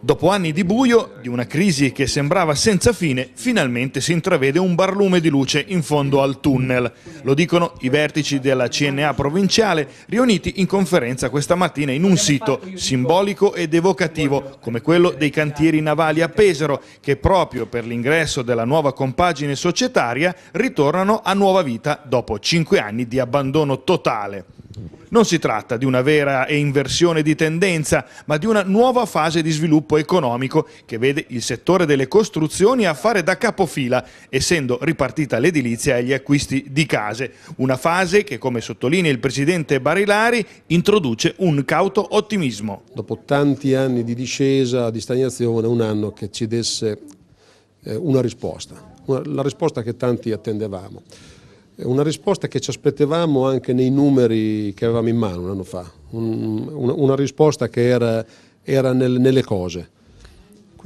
Dopo anni di buio, di una crisi che sembrava senza fine, finalmente si intravede un barlume di luce in fondo al tunnel. Lo dicono i vertici della CNA provinciale, riuniti in conferenza questa mattina in un sito simbolico ed evocativo come quello dei cantieri navali a Pesaro, che proprio per l'ingresso della nuova compagine societaria ritornano a nuova vita dopo cinque anni di abbandono totale. Non si tratta di una vera inversione di tendenza, ma di una nuova fase di sviluppo economico che vede il settore delle costruzioni a fare da capofila, essendo ripartita l'edilizia e gli acquisti di case. Una fase che, come sottolinea il presidente Barilari, introduce un cauto ottimismo. Dopo tanti anni di discesa, di stagnazione, un anno che ci desse eh, una risposta, la risposta che tanti attendevamo una risposta che ci aspettavamo anche nei numeri che avevamo in mano un anno fa, un, una, una risposta che era, era nel, nelle cose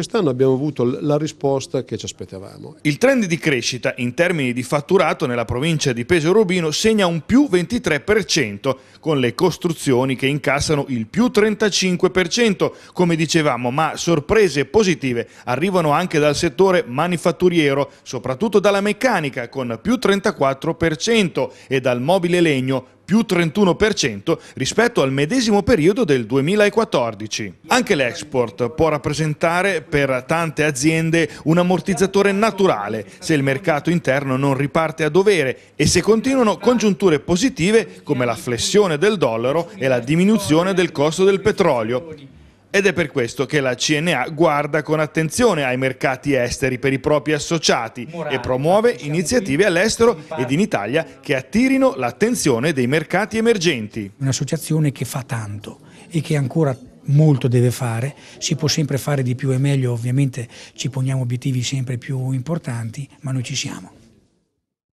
quest'anno abbiamo avuto la risposta che ci aspettavamo. Il trend di crescita in termini di fatturato nella provincia di Pesaro Urbino segna un più 23% con le costruzioni che incassano il più 35% come dicevamo, ma sorprese positive arrivano anche dal settore manifatturiero, soprattutto dalla meccanica con più 34% e dal mobile legno più 31% rispetto al medesimo periodo del 2014. Anche l'export può rappresentare per tante aziende un ammortizzatore naturale se il mercato interno non riparte a dovere e se continuano congiunture positive come la flessione del dollaro e la diminuzione del costo del petrolio. Ed è per questo che la CNA guarda con attenzione ai mercati esteri per i propri associati e promuove diciamo iniziative all'estero ed in Italia che attirino l'attenzione dei mercati emergenti. Un'associazione che fa tanto e che ancora molto deve fare, si può sempre fare di più e meglio, ovviamente ci poniamo obiettivi sempre più importanti, ma noi ci siamo.